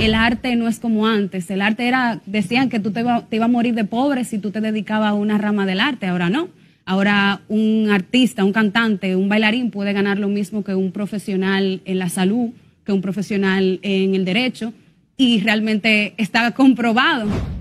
el arte no es como antes. El arte era, decían que tú te ibas iba a morir de pobre si tú te dedicabas a una rama del arte, ahora no. Ahora un artista, un cantante, un bailarín puede ganar lo mismo que un profesional en la salud, que un profesional en el derecho, y realmente está comprobado.